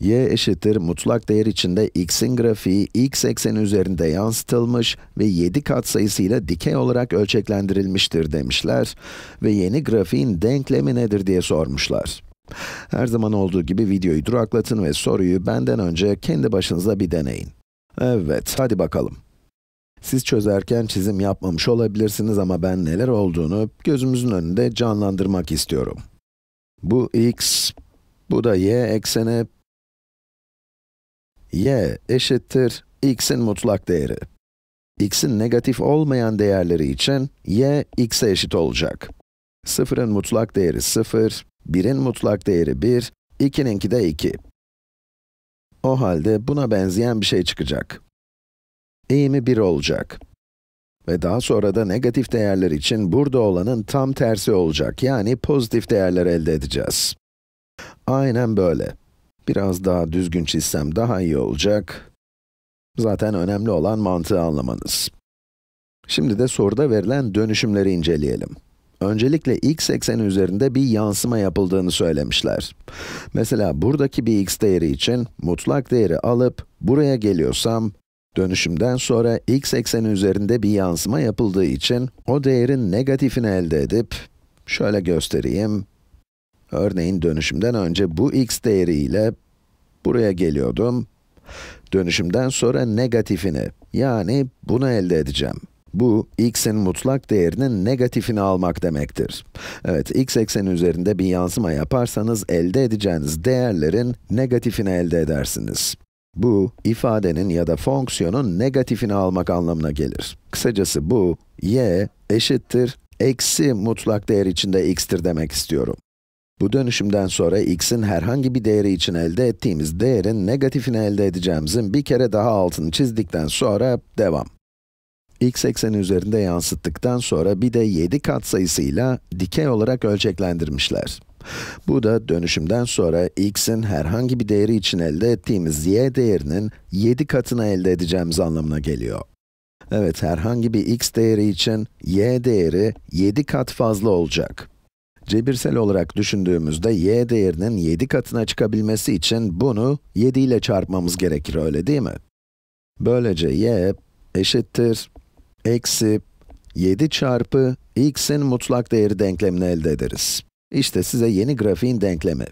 y eşittir mutlak değer içinde x'in grafiği x ekseni üzerinde yansıtılmış ve 7 katsayısıyla dikey olarak ölçeklendirilmiştir demişler ve yeni grafiğin denklemi nedir diye sormuşlar. Her zaman olduğu gibi videoyu duraklatın ve soruyu benden önce kendi başınıza bir deneyin. Evet, hadi bakalım. Siz çözerken çizim yapmamış olabilirsiniz ama ben neler olduğunu gözümüzün önünde canlandırmak istiyorum. Bu x, bu da y ekseni, y eşittir x'in mutlak değeri. x'in negatif olmayan değerleri için y, x'e eşit olacak. 0'ın mutlak değeri 0, 1'in mutlak değeri 1, 2'ninki de 2. O halde buna benzeyen bir şey çıkacak. Eğimi 1 olacak. Ve daha sonra da negatif değerler için burada olanın tam tersi olacak, yani pozitif değerler elde edeceğiz. Aynen böyle. Biraz daha düzgün çizsem daha iyi olacak. Zaten önemli olan mantığı anlamanız. Şimdi de soruda verilen dönüşümleri inceleyelim. Öncelikle x ekseni üzerinde bir yansıma yapıldığını söylemişler. Mesela buradaki bir x değeri için mutlak değeri alıp buraya geliyorsam, dönüşümden sonra x ekseni üzerinde bir yansıma yapıldığı için o değerin negatifini elde edip, şöyle göstereyim, Örneğin dönüşümden önce bu x değeriyle buraya geliyordum. Dönüşümden sonra negatifini, yani bunu elde edeceğim. Bu, x'in mutlak değerinin negatifini almak demektir. Evet, x ekseni üzerinde bir yansıma yaparsanız elde edeceğiniz değerlerin negatifini elde edersiniz. Bu, ifadenin ya da fonksiyonun negatifini almak anlamına gelir. Kısacası bu, y eşittir, eksi mutlak değer içinde x'tir demek istiyorum. Bu dönüşümden sonra x'in herhangi bir değeri için elde ettiğimiz değerin negatifini elde edeceğimizin bir kere daha altını çizdikten sonra devam. x ekseni üzerinde yansıttıktan sonra bir de 7 katsayısıyla dikey olarak ölçeklendirmişler. Bu da dönüşümden sonra x'in herhangi bir değeri için elde ettiğimiz y değerinin 7 katına elde edeceğimiz anlamına geliyor. Evet, herhangi bir x değeri için y değeri 7 kat fazla olacak. Cebirsel olarak düşündüğümüzde y değerinin 7 katına çıkabilmesi için bunu 7 ile çarpmamız gerekir, öyle değil mi? Böylece y eşittir eksi 7 çarpı x'in mutlak değeri denklemini elde ederiz. İşte size yeni grafiğin denklemi.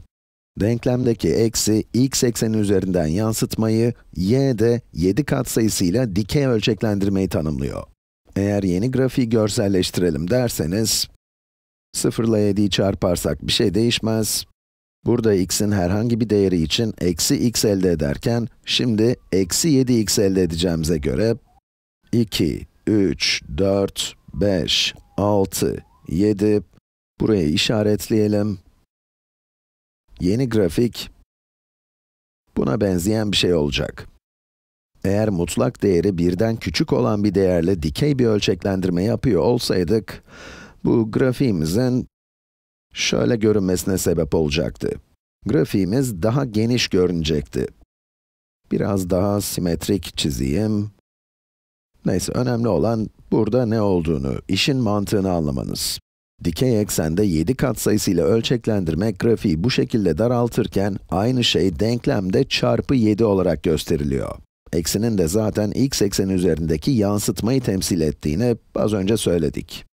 Denklemdeki eksi x ekseni üzerinden yansıtmayı, y de 7 katsayısıyla dikey ölçeklendirmeyi tanımlıyor. Eğer yeni grafiği görselleştirelim derseniz, 0 ile 7'yi çarparsak bir şey değişmez. Burada x'in herhangi bir değeri için eksi x elde ederken, şimdi eksi 7x elde edeceğimize göre 2, 3, 4, 5, 6, 7, burayı işaretleyelim. Yeni grafik, buna benzeyen bir şey olacak. Eğer mutlak değeri birden küçük olan bir değerle dikey bir ölçeklendirme yapıyor olsaydık, bu grafiğimizin şöyle görünmesine sebep olacaktı. Grafiğimiz daha geniş görünecekti. Biraz daha simetrik çizeyim. Neyse, önemli olan burada ne olduğunu, işin mantığını anlamanız. Dikey eksende 7 katsayısı ile ölçeklendirmek grafiği bu şekilde daraltırken, aynı şey denklemde çarpı 7 olarak gösteriliyor. Eksinin de zaten x ekseni üzerindeki yansıtmayı temsil ettiğini az önce söyledik.